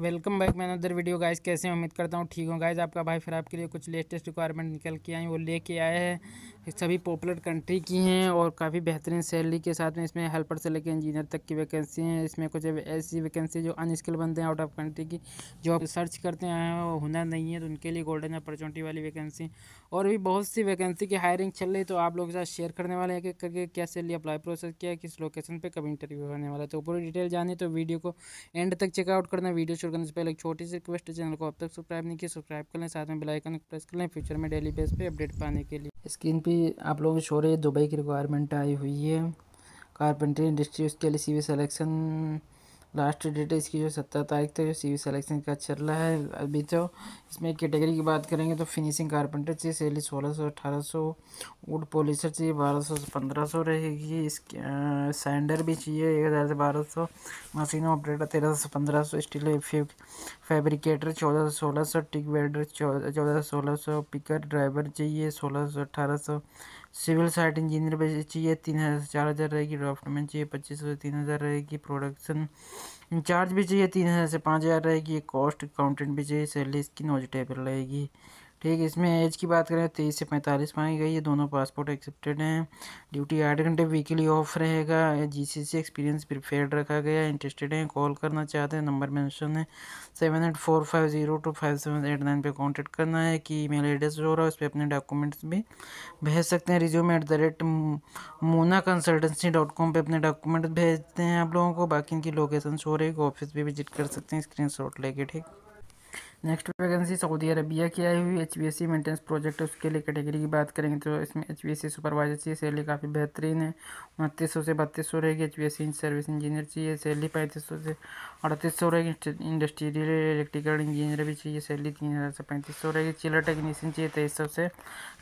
welcome back मैं other video guys कैसे उम्मीद करता हूँ ठीक हूँ गाइज आपका भाई फिर आपके लिए कुछ लेटेस्ट रिक्वायरमेंट निकल के आए वो लेके आए हैं सभी पॉपुलर कंट्री की हैं और काफ़ी बेहतरीन सैलरी के साथ में इसमें हेल्पर से लेकर इंजीनियर तक की वैकेंसी हैं इसमें कुछ ऐसी वैकेंसी जो अनस्किल बंदे हैं आउट ऑफ कंट्री की जो आप सर्च करते हैं और हुनर नहीं है तो उनके लिए गोल्डन अपॉर्चुनिटी वाली वैकेंसी और भी बहुत सी वैकेंसी की हायरिंग चल रही तो आप लोगों के साथ शेयर करने वाले हैं कि करके क्या सैलरी अप्लाई प्रोसेस किया किस लोकेशन पर कब इंटरव्यू होने वाला है तो पूरी डिटेल जानी तो वीडियो को एंड तक चेकआउट करना वीडियो शुरू करने से पहले एक छोटी सी रिक्वेस्ट है चैनल को अब तक सब्सक्राइब नहीं किया सब्सक्राइब कर लें साथ में बेलाइकन प्रेस कर लें फ्यूचर में डेली बेस पर अपडेट पाने के लिए स्क्रीन पर आप लोगों को शो है दुबई की रिक्वायरमेंट आई हुई है कारपेंट्री इंडस्ट्री उसके लिए C V selection last date है इसकी जो सत्रह तारीख तक जो सी सिलेक्शन का चल रहा है अभी तो इसमें कैटेगरी की बात करेंगे तो फिनिशिंग कारपेंटर चाहिए सैलरी सोलह सौ अठारह सौ वुड पॉलिशर चाहिए बारह सौ से पंद्रह सौ रहेगी इस सैंडर भी चाहिए एक हज़ार से बारह सौ मशीन ऑपरेटर तेरह सौ से पंद्रह सौ स्टील फैब्रिकेटर चौदह सौ सोलह सौ टिक वेल्डर चौदह सौ सोलह सौ पिकर ड्राइवर चाहिए सोलह सौ अठारह सौ सिविल साइट इंजीनियर पे चाहिए तीन हज़ार चार हज़ार रहेगी ड्राफ्टमैन चाहिए पच्चीस सौ तीन हज़ार रहेगी प्रोडक्शन चार्ज भी चाहिए तीन हज़ार से पाँच हज़ार रहेगी कॉस्ट अकाउंटेंट भी चाहिए सैलरी इसकी नॉजिटेबल रहेगी ठीक इसमें एज की बात करें तेईस से पैंतालीस मांगी गई है दोनों पासपोर्ट एक्सेप्टेड हैं ड्यूटी आठ घंटे वीकली ऑफ रहेगा जी सी सी एक्सपीरियंस प्रिपेड रखा गया इंटरेस्टेड हैं कॉल करना चाहते हैं नंबर मैंशन है seven eight four five zero two five seven eight nine पर कॉन्टेक्ट करना है कि ईमेल एड्रेस जो रहा है उस पर अपने डॉक्यूमेंट्स भी भेज सकते हैं resume at the rate Mona consultancy dot com पर अपने डॉक्यूमेंट्स भेजते हैं आप लोगों को बाकी इनकी लोकेशन शो रहेगी ऑफिस भी विजिट कर सकते हैं स्क्रीन शॉट लेके ठीक नेक्स्ट वैकेंसी सऊदी अरबिया की आई हुई एच बी मेंटेनेंस प्रोजेक्ट उसके लिए कैटेगरी की बात करेंगे तो इसमें H B S C supervisor चाहिए सैलरी काफ़ी बेहतरीन है उनतीस सौ से बत्तीस सौ रहेगी एच बी सर्विस इंजीनियर चाहिए सैलरी पैंतीस सौ से अड़तीस सौ रहेगी इंडस्ट्रियल इलेक्ट्रिकल इंजीनियर भी चाहिए सैलरी तीन हज़ार से पैंतीस सौ रहेगी चिलर टेक्नीशियन चाहिए तेईस सौ से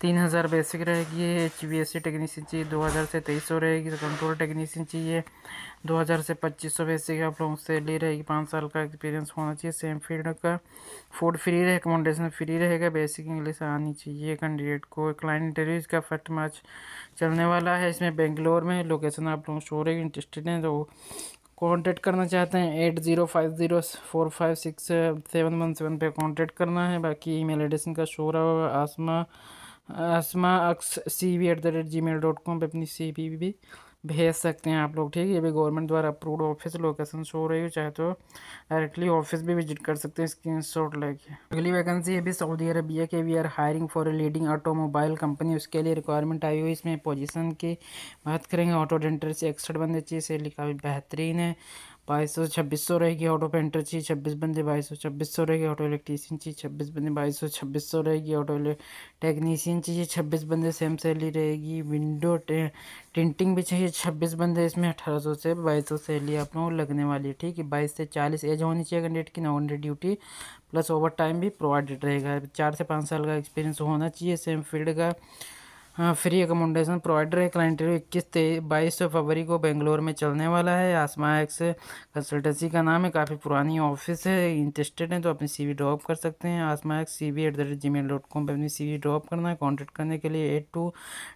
तीन हज़ार बेसिक रहेगी एच बी टेक्नीशियन चाहिए दो हज़ार से तेईस सौ रहेगी कंट्रोल टेक्नीशियन चाहिए दो हज़ार से पच्चीस सौ बेसिक आप लोगों से ले रहेगी पाँच साल का एक्सपीरियंस होना चाहिए सेम फील्ड का फूड फ्री रहे एकोमोडेशन फ्री रहेगा बेसिक इंग्लिश आनी चाहिए कैंडिडेट को क्लाइंट इंटरव्यू इसका फर्स्ट मार्च चलने वाला है इसमें बेंगलोर में लोकेशन आप लोग शो रहेगी इंटरेस्टेड हैं तो कॉन्टेक्ट करना चाहते हैं eight zero five zero four five six seven one seven पर कॉन्टेक्ट करना है बाकी ई मेल एड्रेस का शो रहा होगा Asma Asma x C V at the rate gmail dot com पर अपनी सी भी भेज सकते हैं आप लोग ठीक है ये भी गवर्नमेंट द्वारा अप्रूव्ड ऑफिस लोकेशन शो रही हो चाहे तो डायरेक्टली ऑफिस भी विजिट कर सकते हैं स्क्रीन शॉट लेके अगली वैकेंसी ये भी सऊदी अरबिया के we are hiring for a leading automobile company उसके लिए रिक्वायरमेंट आई हुई इसमें पोजिशन की बात करेंगे ऑटो डेंटर से इकसठ बंदे चीज़ से लिखा बेहतरीन है बाईस सौ छब्बीस सौ रहेगी ऑटो पेंटर चाहिए छब्बीस बंदे बाईस सौ छब्बीस सौ रहेगी ऑटो इलेक्ट्रीशियन चाहिए छब्बीस बंदे बाईस सौ छब्बीस सौ रहेगी ऑटो टेक्नीशियन चाहिए छब्बीस बंदे सेम सैलरी रहेगी विंडो टिंटिंग भी चाहिए छब्बीस बंदे इसमें अठारह सौ से बाईस सौ सैलरी आप लोगों को लगने वाली है ठीक है बाईस से चालीस एज होनी चाहिए कैंडिडेट की नौ hundred duty plus overtime भी प्रोवाइडेड रहेगा चार से पाँच साल का एक्सपीरियंस होना चाहिए सेम फील्ड का फ्री एकोमोडेशन प्रोवाइडर है क्लाइंट इक्कीस तेईस बाईस फरवरी को बेंगलोर में चलने वाला है आसमा एक्स कंसल्टेंसी का नाम है काफ़ी पुरानी ऑफिस है इंटरेस्टेड है तो अपनी सी वी ड्रॉप कर सकते हैं Asma x C V at the rate gmail dot com पर अपनी सी वी ड्रॉप करना है कॉन्टैक्ट करने के लिए eight two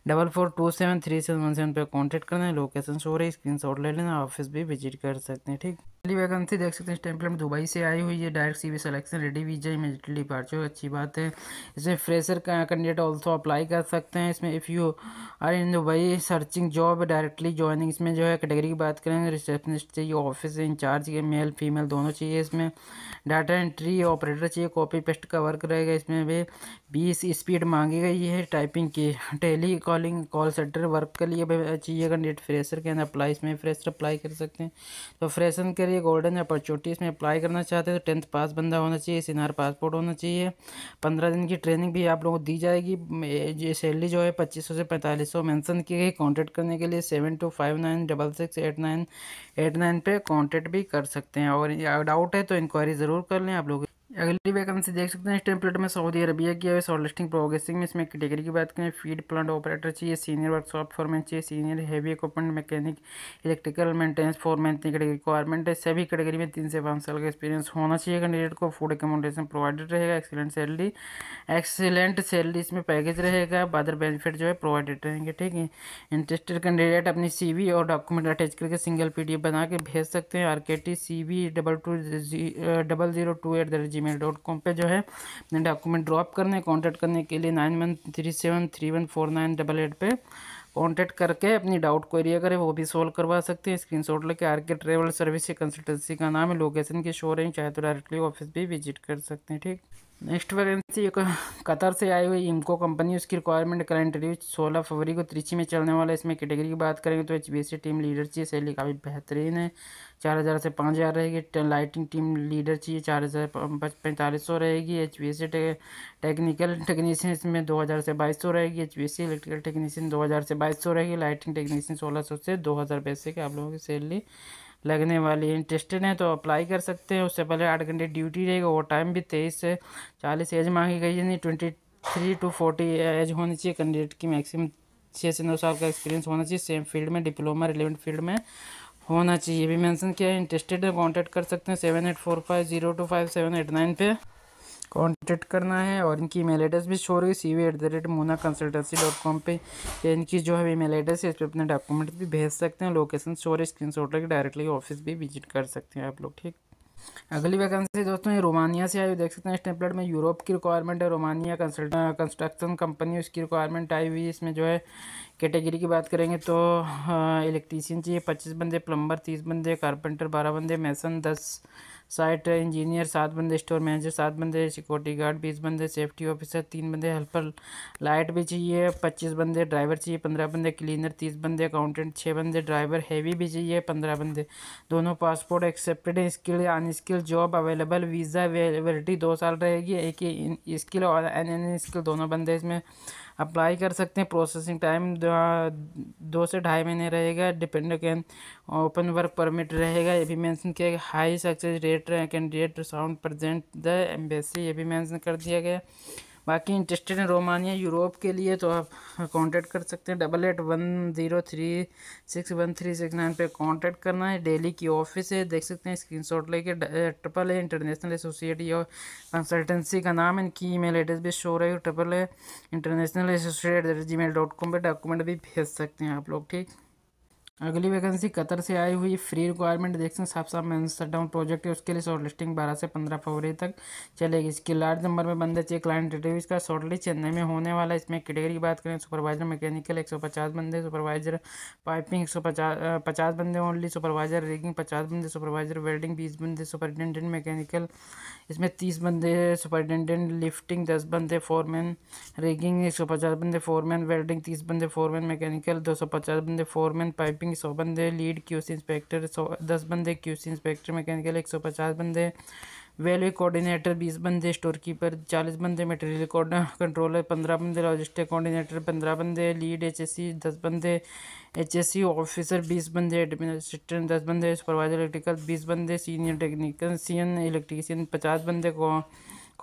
double four two seven three seven one seven पर कॉन्टैक्ट करना है लोकेशन शो रही स्क्रीन शॉट ले लेना ऑफिस भी विजिट कर सकते हैं ठीक पहली वैकेंसी देख सकते हैं इस टेम्पलेट में दुबई से आई हुई है direct V selection ready visa immediately departure अच्छी बात है इसमें फ्रेशर कैंडिडेट ऑल्सो अप्लाई कर सकते हैं इसमें if you are in Dubai searching job directly joining इसमें जो है कैटेगरी की बात करें रिसेप्शनिस्ट चाहिए ऑफिस इंचार्ज के मेल फीमेल दोनों चाहिए इसमें डाटा एंट्री ऑपरेटर चाहिए कॉपी पेस्ट का वर्क रहेगा इसमें भी बीस स्पीड मांगी गई है टाइपिंग की tele calling call centre work के लिए चाहिए कैंडिडेट फ्रेशर के अंदर अप्लाई इसमें फ्रेशर अप्लाई कर सकते हैं तो फ्रेशन के ये गोल्डन अपॉर्चुनिटी इसमें अप्लाई करना चाहते हैं तो टेंथ पास बंदा होना चाहिए सिनार पासपोर्ट होना चाहिए पंद्रह दिन की ट्रेनिंग भी आप लोगों को दी जाएगी ये सैलरी जो है पच्चीस सौ से पैंतालीस सौ मैंसन की गई कॉन्टैक्ट करने के लिए seven two five nine double six eight nine eight nine पर कॉन्टैक्ट भी कर सकते हैं और डाउट है तो इंक्वायरी ज़रूर कर लें आप लोग अगली वैकेंसी देख सकते हैं इस टेम्पलेट में सऊदी अरबिया की है लिस्टिंग प्रोग्रेसिंग में इसमें कैटेगरी की बात करें फीड प्लांट ऑपरेटर चाहिए सीनियर वर्कशॉप फॉरमैन चाहिए senior heavy equipment mechanic electrical maintenance foreman इतनी कैटेगरी रिक्वायरमेंट है सभी कैटेगरी में तीन से पाँच साल का एक्सपीरियंस होना चाहिए कैंडिडेट को फूड एकोमोडेशन प्रोवाइडेड रहेगा एक्सीलेंट सैलरी एक्सीलेंट सैलरी इसमें पैकेज रहेगा बदर बेनिफिट जो है प्रोवाइडेड रहेंगे ठीक है इंटरेस्टेड कैंडिडेट अपनी सी और डॉक्यूमेंट अटैच करके सिंगल पी बना के भेज सकते हैं R K T C double two double zero two eight दर्जी मेल डॉट कॉम पर जो है अपने डॉक्यूमेंट ड्रॉप करने कॉन्टैक्ट करने के लिए nine one three seven three one four nine double eight पर कॉन्टैक्ट करके अपनी डाउट क्वेरी अगर वो भी सॉल्व करवा सकते हैं स्क्रीन शॉट लेके आर के ट्रेवल सर्विस से कंसल्टेंसी का नाम है लोकेशन के शो रहे हैं चाहे तो डायरेक्टली ऑफिस भी विजिट कर सकते हैं ठीक नेक्स्ट वैकेंसी कतर से आई हुई इमको कंपनी उसकी रिक्वायरमेंट करंट इंटरव्यू सोलह फरवरी को त्रिची में चलने वाला इसमें कैटेगरी की बात करेंगे तो एच बी टीम लीडर चाहिए सैलरी काफ़ी बेहतरीन है चार हज़ार से पाँच हज़ार रहेगी लाइटिंग टीम लीडर चाहिए चार हज़ार पैंतालीस सौ रहेगी H B S C technical technician इसमें दो हज़ार से बाईस सौ रहेगी H B S C electrical technician दो हज़ार से बाईस सौ रहेगी लाइटिंग टेक्नीशियन सोलह सौ से दो हज़ार पैसे के आप लोगों की सैलरी लगने वाली है इंटरेस्टेड हैं तो अप्लाई कर सकते हैं उससे पहले आठ घंटे ड्यूटी रहेगा वो टाइम भी तेईस से चालीस एज मांगी गई है नहीं twenty three to forty age होनी चाहिए कैंडिडेट की मैक्सिमम छः से नौ साल का एक्सपीरियंस होना चाहिए सेम फील्ड में डिप्लोमा रिलेवेंट फील्ड में होना चाहिए ये भी मैंसन किया है इंटरेस्टेड है कॉन्टैक्ट कर सकते हैं seven eight four five zero two five seven eight nine पे कॉन्टेक्ट करना है और इनकी ईमेल एड्रेस भी शो रही C V at the rate Mona consultancy dot com पर इनकी जो है ईमेल एड्रेस है इस पर अपने डॉक्यूमेंट भी भेज सकते हैं लोकेशन शो रही स्क्रीन शॉट लेकर डायरेक्टली ऑफिस भी विजिट कर सकते हैं आप लोग ठीक अगली वैकेंसी दोस्तों ये रोमानिया से आई देख सकते हैं स्टेम्पलेट में यूरोप की रिक्वायरमेंट है रोमानिया कंस्ट्रक्शन कंपनी उसकी रिक्वायरमेंट आई हुई इसमें जो है कैटेगरी की बात करेंगे तो इलेक्ट्रीशियन चाहिए पच्चीस बंदे प्लम्बर तीस बंदे कारपेंटर बारह बंदे मैसन दस साइट इंजीनियर सात बंदे स्टोर मैनेजर सात बंदे सिक्योरिटी गार्ड बीस बंदे सेफ्टी ऑफिसर तीन बंदे हेल्पर लाइट भी चाहिए पच्चीस बंदे ड्राइवर चाहिए पंद्रह बंदे क्लीनर तीस बंदे अकाउंटेंट छः बंदे ड्राइवर हैवी भी चाहिए पंद्रह बंदे दोनों passport accepted skill unskill job available visa availability दो साल रहेगी एक ही स्किल और अन स्किल दोनों बंदे इसमें अप्लाई कर सकते हैं प्रोसेसिंग टाइम दो से ढाई महीने रहेगा depend can open work permit रहेगा ये भी मैंसन किया गया high success rate candidate sound present the embassy ये भी मैंसन कर दिया गया बाकी इंटरेस्टेड हैं रोमानिया यूरोप के लिए तो आप कांटेक्ट कर सकते हैं double eight one zero three six one three six nine पर कॉन्टेक्ट करना है डेली की ऑफिस है देख सकते हैं स्क्रीन शॉट लेके ट्रिपल है इंटरनेशनल एसोसिएट और कंसल्टेंसी का नाम इनकी ई मेल एड्रेस भी शो रही हो triple A international associate gmail dot com पर डॉक्यूमेंट भी भेज सकते हैं आप लोग ठीक अगली वैकेंसी कतर से आई हुई फ्री रिक्वायरमेंट देख सकते हैं साफ साफ मैं डाउन प्रोजेक्ट है उसके लिए शॉर्ट लिस्टिंग बारह से पंद्रह फरवरी तक चलेगी इसकी लार्ज नंबर में बंदे चाहिए क्लाइंट इंटरव्यू इसका शॉर्ट लिस्ट चेन्नई में होने वाला है इसमें कैटेगरी की बात करें सुपरवाइजर मैकेनिकल एक सौ पचास बंदे सुपरवाइजर पाइपिंग एक सौ पचास बंदे ओनली सुपरवाइजर रेगिंग पचास बंदे सुपरवाइजर वेल्डिंग बीस बंदे सुपरिटेंडेंट मैकेनिकल इसमें तीस बंदे सुपरिटेंडेंट लिफ्टिंग दस बंदे फोरमैन रेगिंग एक सौ पचास बंदे फोरमैन वेल्डिंग तीस बंदे फोरमैन मैकेनिकल दो सौ पचास बंदे फोरमैन पाइपिंग मैकेनिक सौ बंदे लीड क्यूसी इंस्पेक्टर सौ दस बंदे क्यूसी इंस्पेक्टर मैकेनिकल एक सौ पचास बंदे वेलवे कोऑर्डिनेटर बीस बंदे स्टोर कीपर चालीस बंदे मटेरियल कंट्रोलर पंद्रह बंदे लॉजिस्टिक कोऑर्डिनेटर पंद्रह बंदे लीड एच एस सी दस बंदे एच एस सी ऑफिसर बीस बंदे एडमिन असिस्टेंट दस बंदे सुपरवाइजर इलेक्ट्रिकल बीस बंदे सीनियर टेक्नीशियन इलेक्ट्रिशियन पचास बंदे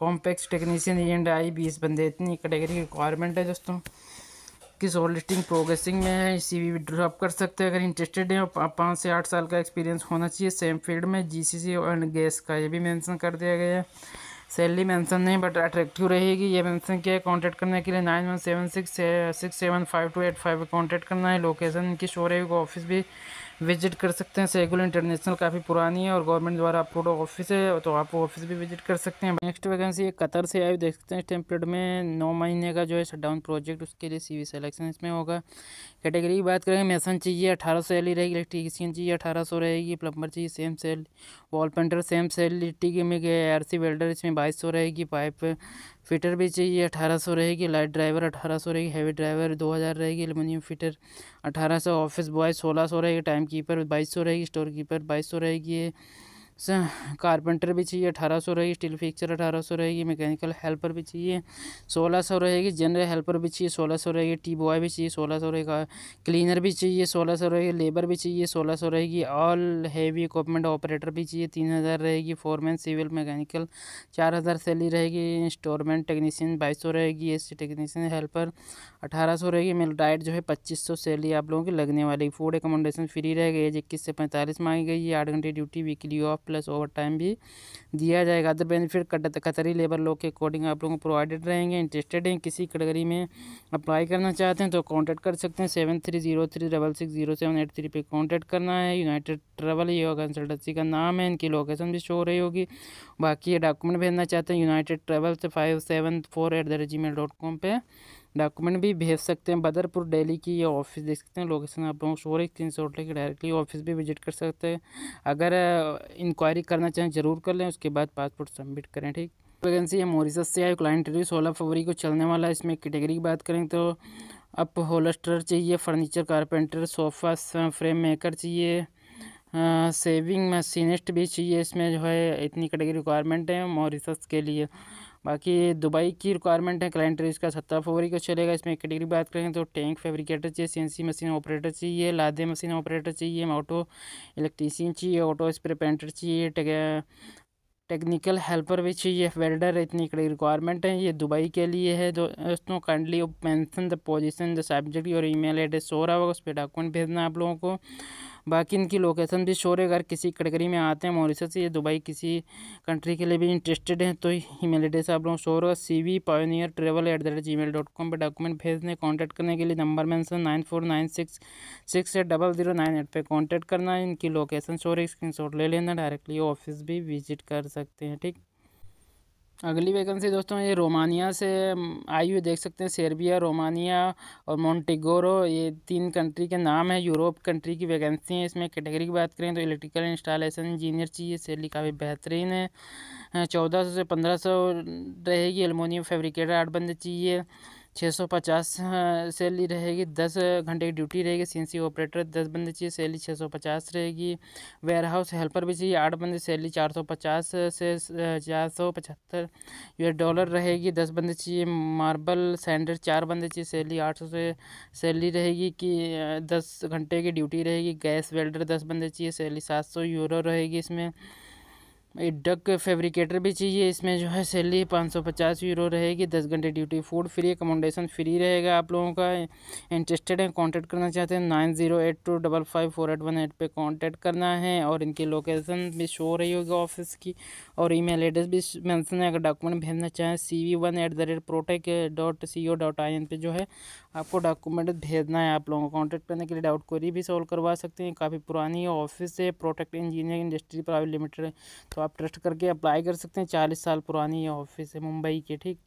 कॉम्पैक्स टेक्नीशियन एंड आई बीस बंदे इतनी कैटेगरी की रिक्वायरमेंट है दोस्तों की लिस्टिंग प्रोग्रेसिंग में है इसी भी ड्रॉप कर सकते हैं अगर इंटरेस्टेड हैं और पाँच से आठ साल का एक्सपीरियंस होना चाहिए सेम फील्ड में जीसीसी एंड गैस का ये भी मेंशन कर दिया गया है सैलरी मेंशन नहीं बट अट्रैक्टिव रहेगी ये मेंशन किया है कॉन्टैक्ट करने के लिए nine one seven six six seven five two eight five contact करना है लोकेशन इनकी शो रहेगी ऑफिस भी विजिट कर सकते हैं सैगुल इंटरनेशनल काफ़ी पुरानी है और गवर्नमेंट द्वारा अप्रूव ऑफिस है तो आप ऑफिस भी विजिट कर सकते हैं नेक्स्ट वैकेंसी एक कतर से आई देख सकते हैं टेम्पलेट में नौ महीने का जो है शटडाउन प्रोजेक्ट उसके लिए सी वी इसमें होगा कैटेगरी की बात करेंगे मैसन चाहिए अठारह सौ सैलरी e रहेगी इलेक्ट्रीशियन चाहिए अठारह सौ रहेगी प्लम्बर चाहिए same sale wall painter same sale T K में आर सी वेल्डर इसमें बाईस सौ रहेगी पाइप फिटर भी चाहिए अठारह सौ रहेगी लाइट ड्राइवर अठारह सौ रहेगी हैवी ड्राइवर दो हज़ार रहेगी एलमिनियम फिटर अठारह सौ ऑफिस बॉय सोलह सौ रहेगी टाइम कीपर बाईस सौ रहेगी स्टोर कीपर बाईस सौ रहेगी कारपेंटर भी चाहिए अठारह सौ रहेगी स्टील फिक्सर अठारह सौ रहेगी मैकेनिकल हेल्पर भी चाहिए सोलह सौ रहेगी जनरल हेल्पर भी चाहिए सोलह सौ रहेगी टी बॉय भी चाहिए सोलह सौ रहेगा क्लीनर भी चाहिए सोलह सौ रहेगी लेबर भी चाहिए सोलह सौ रहेगी ऑल हैवी इक्वमेंट ऑपरेटर भी चाहिए तीन हज़ार रहेगी फोरमैन सिविल मैकेनिकल चार हज़ार सैलरी रहेगी इंस्टॉलमेंट टेक्नीशियन बाईस सौ रहेगी ए टेक्नीशियन हेल्पर अठारह सौ रहेगी मेल डाइट जो है पच्चीस सौ सैलरी आप लोगों की लगने वाली फूड एकोमोडेशन फ्री रहेगी एज इक्कीस से पैंतालीस मांगी गई है आठ घंटे ड्यूटी weekly off plus overtime भी दिया जाएगा other benefit Qatari labour law के अकॉर्डिंग आप लोगों को प्रोवाइडेड रहेंगे इंटरेस्टेड हैं किसी कैटेगरी में अप्लाई करना चाहते हैं तो कॉन्टैक्ट कर सकते हैं seven three zero three double six zero seven eight three पे कॉन्टैक्ट करना है यूनाइटेड ट्रेवल योगा कंसल्टेंसी का नाम है इनकी लोकेशन भी शो हो रही होगी बाकी ये डॉक्यूमेंट भेजना चाहते हैं यूनाइटेड ट्रेवल से five seven four at the rate gmail dot com पर डॉक्यूमेंट भी भेज सकते हैं बदरपुर डेली की ये ऑफिस देख सकते हैं लोकेशन आप लोग को एक तीन सौ के डायरेक्टली ऑफिस भी विजिट कर सकते हैं अगर इंक्वायरी करना चाहें ज़रूर कर लें उसके बाद पासपोर्ट सबमिट करें ठीक वैकेंसी है मोरिसस से आए क्लाइंट इंटरव्यू सोलह फरवरी को चलने वाला है इसमें कैटेगरी की बात करें तो अप होलस्टर चाहिए furniture carpenter sofa frame maker चाहिए सेविंग मशीनिस्ट भी चाहिए इसमें जो है इतनी कैटेगरी रिक्वायरमेंट है मॉरिसस के लिए बाकी दुबई की रिक्वायरमेंट है क्लाइंट इसका सत्रह फरवरी को चलेगा इसमें कैटेगरी बात करें तो टैंक फैब्रिकेटर चाहिए सीएनसी मशीन ऑपरेटर चाहिए लादे मशीन ऑपरेटर चाहिए ऑटो इलेक्ट्रीशियन चाहिए ऑटो स्प्रे पेंटर चाहिए टेक्निकल हेल्पर भी चाहिए वेल्डर इतनी कड़ी रिक्वायरमेंट है ये दुबई के लिए है दोस्तों kindly mention the position the subject और ईमेल एड्रेस हो रहा होगा उस पर डॉक्यूमेंट भेजना आप लोगों को बाकी इनकी लोकेशन भी शोर है अगर किसी कैटेगरी में आते हैं मॉरिशस या दुबई किसी कंट्री के लिए भी इंटरेस्टेड हैं तो ईमेल एड्रेस आप लोगों शोर होगा C V pioneer travel at the rate gmail dot com पर डॉक्यूमेंट भेजने कॉन्टैक्ट करने के लिए नंबर मैं nine four nine six six eight double zero nine eight पर कॉन्टैक्ट करना है इनकी लोकेशन शोर है स्क्रीन ले लेना डायरेक्टली ऑफिस भी विजिट कर सकते हैं ठीक अगली वैकेंसी दोस्तों ये रोमानिया से आई हुई देख सकते हैं सर्बिया रोमानिया और मोंटेगोरो ये तीन कंट्री के नाम है यूरोप कंट्री की वैकेंसी है इसमें कैटेगरी की बात करें तो इलेक्ट्रिकल इंस्टॉलेशन इंजीनियर चाहिए सैलरी काफ़ी बेहतरीन है चौदह सौ से पंद्रह सौ रहेगी एलमोनियम फेब्रिकेटर आठ बंद चाहिए छः सौ पचास हाँ, सैलरी रहेगी दस घंटे की ड्यूटी रहेगी सीएनसी ऑपरेटर दस बंदे चाहिए सैलरी छः सौ पचास रहेगी वेयर हाउस हेल्पर भी चाहिए आठ बंदे सैलरी चार सौ पचास से चार सौ पचहत्तर यूएस डॉलर रहेगी दस बंदे चाहिए मार्बल सैंडर चार बंदे चाहिए सैलरी आठ सौ से सैलरी रहेगी कि दस घंटे की ड्यूटी रहेगी गैस वेल्डर दस बंदे चाहिए सैलरी सात सौ यूरो रहेगी इसमें एक डक फेब्रिकेटर भी चाहिए इसमें जो है सैलरी पाँच सौ पचास यूरो रहेगी दस घंटे duty food free accommodation free रहेगा आप लोगों का इंटरेस्टेड है कांटेक्ट करना चाहते हैं nine zero eight two double five four eight one eight पर कॉन्टेक्ट करना है और इनकी लोकेशन भी शो रही होगी ऑफिस की और ई मेल एड्रेस भी मैंसन है अगर डॉक्यूमेंट भेजना चाहें C V one at the rate Protek dot C O dot I N पर जो है आपको डॉक्यूमेंट भेजना है आप लोगों को कॉन्टैक्ट करने के लिए डाउट क्वेरी भी सॉल्व करवा सकते हैं काफ़ी पुरानी ऑफिस है Protect Engineering Industry Private Limited है तो आप ट्रस्ट करके अप्लाई कर सकते हैं चालीस साल पुरानी ये ऑफिस है मुंबई की ठीक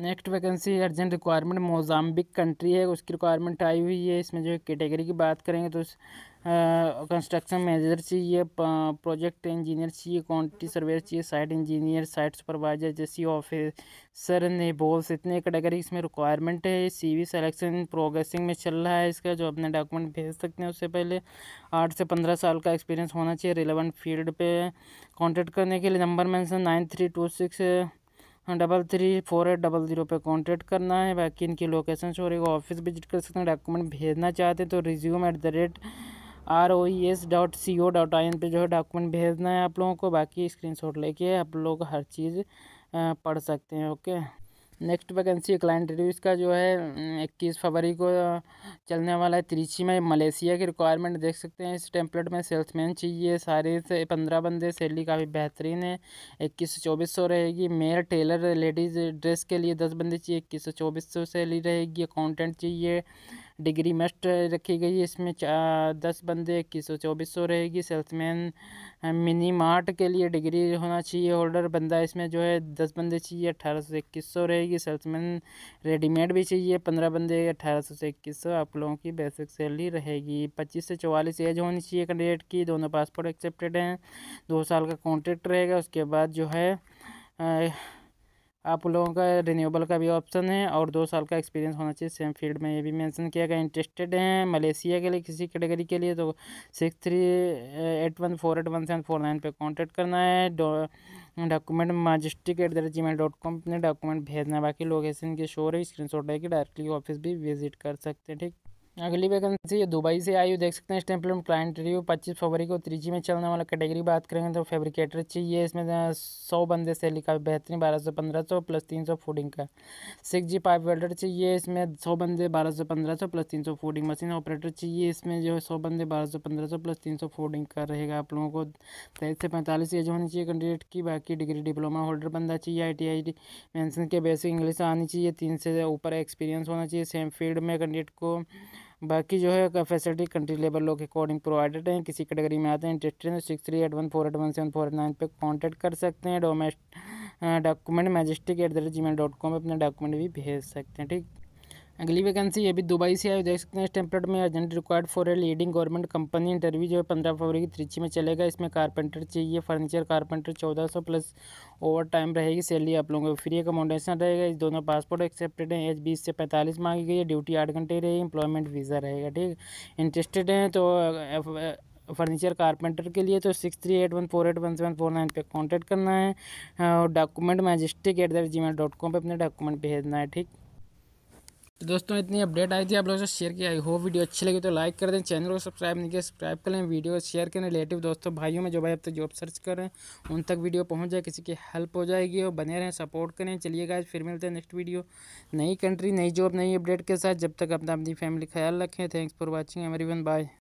next vacancy urgent requirement Mozambique country है उसकी रिक्वायरमेंट आई हुई है इसमें जो कैटेगरी की बात करेंगे तो कंस्ट्रक्शन मैनेजर चाहिए प्रोजेक्ट इंजीनियर चाहिए क्वान्टिटी सर्वेयर चाहिए साइट इंजीनियर साइट सुपरवाइजर जैसी ऑफिसर ने बोल्स इतने कैटेगरी इसमें रिक्वायरमेंट है सीवी सिलेक्शन प्रोग्रेसिंग में चल रहा है इसका जो अपने डॉक्यूमेंट भेज सकते हैं उससे पहले आठ से पंद्रह साल का एक्सपीरियंस होना चाहिए रिलेवेंट फील्ड पर कॉन्टेक्ट करने के लिए नंबर मैं nine three two six double three four eight double zero पर कॉन्टैक्ट करना है बाकी इनकी लोकेशन शो रहेगा ऑफिस विजिट कर सकते हैं डॉक्यूमेंट भेजना चाहते हैं तो resume at the rate R O E S dot C O dot I N पर जो है डॉक्यूमेंट भेजना है आप लोगों को बाकी स्क्रीनशॉट लेके आप लोग हर चीज़ पढ़ सकते हैं okay next vacancy client review इसका जो है इक्कीस फरवरी को चलने वाला है त्रिची में मलेशिया की रिक्वायरमेंट देख सकते हैं इस टेम्पलेट में सेल्समैन चाहिए सारे से पंद्रह बंदे सैलरी काफ़ी बेहतरीन है इक्कीस सौ चौबीस सौ रहेगी मेयर टेलर लेडीज़ ड्रेस के लिए दस बंदे चाहिए इक्कीस सौ चौबीस सौ सैलरी रहेगी अकाउंटेंट चाहिए डिग्री मस्ट रखी गई है इसमें दस बंदे इक्कीस सौ चौबीस सौ रहेगी सेल्समैन मिनी मार्ट के लिए डिग्री होना चाहिए होल्डर बंदा इसमें जो है दस बंदे चाहिए अट्ठारह सौ से इक्कीस सौ रहेगी सेल्समैन रेडीमेड भी चाहिए पंद्रह बंदे अट्ठारह सौ से इक्कीस सौ आप लोगों की बेसिक सैलरी रहेगी पच्चीस से चौवालीस एज होनी चाहिए कैंडिडेट की दोनों पासपोर्ट एक्सेप्टेड हैं दो साल का कॉन्ट्रैक्ट रहेगा उसके बाद जो है आप लोगों का रिन्यूबल का भी ऑप्शन है और दो साल का एक्सपीरियंस होना चाहिए सेम फील्ड में ये भी मेंशन किया गया इंटरेस्टेड हैं मलेशिया के लिए किसी कैटेगरी के लिए तो six three eight one four eight one seven four nine पर कॉन्टेक्ट करना है document Majestic at the rate gmail dot com अपने डॉक्यूमेंट भेजना बाकी लोकेशन की शोर है स्क्रीन शॉट डायरेक्टली ऑफिस भी विजिट कर सकते हैं ठीक अगली वैकेंसी दुबई से आई हुई देख सकते हैं स्टेम्पल क्लाइंट रिव्यू पच्चीस फरवरी को त्रिची में चलने वाला कैटेगरी बात करेंगे तो फेब्रिकेटर चाहिए इसमें सौ बंदे से लिखा है बेहतरीन बारह सौ पंद्रह सौ प्लस तीन सौ फूडिंग का सिक्स जी पाइप वेल्डर चाहिए इसमें सौ बंदे बारह सौ पंद्रह सौ प्लस तीन सौ फूडिंग मशीन ऑपरेटर चाहिए इसमें जो है सौ बंदे बारह सौ पंद्रह सौ प्लस तीन सौ फूडिंग का रहेगा आप लोगों को तेईस से पैंतालीस एज होनी चाहिए कैंडिडेट की बाकी डिग्री डिप्लोमा होल्डर बंदा चाहिए I T I T mention के बेसिक इंग्लिश आनी चाहिए तीन से ऊपर एक्सपीरियंस होना चाहिए सेम फील्ड में कैंडिडेट को बाकी जो है फैसिलिटी कंट्री लेवल लोग अकॉर्डिंग प्रोवाइडेड हैं किसी कैटेगरी में आते हैं इंटरेस्टेड हैं six three eight one four eight one seven four eight nine पर कॉन्टैक्ट कर सकते हैं डोमेस्ट document Majestic at the rate gmail dot com अपने डॉक्यूमेंट भी भेज सकते हैं ठीक अगली वैकेंसी ये भी दुबई से आए देख सकते हैं इस टेम्पलेट में urgent required for a leading government company interview जो है पंद्रह फरवरी की त्रिची में चलेगा इसमें कारपेंटर चाहिए फर्नीचर कारपेंटर चौदह सौ प्लस ओवर टाइम रहेगी सैलरी आप लोगों को फ्री अकोमोडेशन रहेगा इस दोनों पासपोर्ट एक्सेप्टेड है एज बीस से पैंतालीस मांगी गई है ड्यूटी आठ घंटे रहेगी इंप्लॉयमेंट वीज़ा रहेगा ठीक इंटरेस्टेड हैं तो फर्नीचर कारपेंटर के लिए तो six three eight one four eight one seven four nine पर कॉन्टैक्ट करना है हाँ, और document Majestic at the rate gmail dot com पर अपने डॉक्यूमेंट भेजना है ठीक तो दोस्तों इतनी अपडेट आई थी आप लोगों से शेयर किया आई हो वीडियो अच्छी लगी तो लाइक कर दें चैनल को सब्सक्राइब नहीं किया सब्सक्राइब कर लें वीडियो शेयर करें रिलेटिव दोस्तों भाइयों में जो भाई अब तक जॉब सर्च कर रहे हैं उन तक वीडियो पहुंच जाए किसी की हेल्प हो जाएगी और बने रहें सपोर्ट करें चलिए गाइज फिर मिलते हैं नेक्स्ट वीडियो नई कंट्री नई जॉब नई अपडेट के साथ जब तक अपना अपनी फैमिली ख्याल रखें thanks for watching everyone bye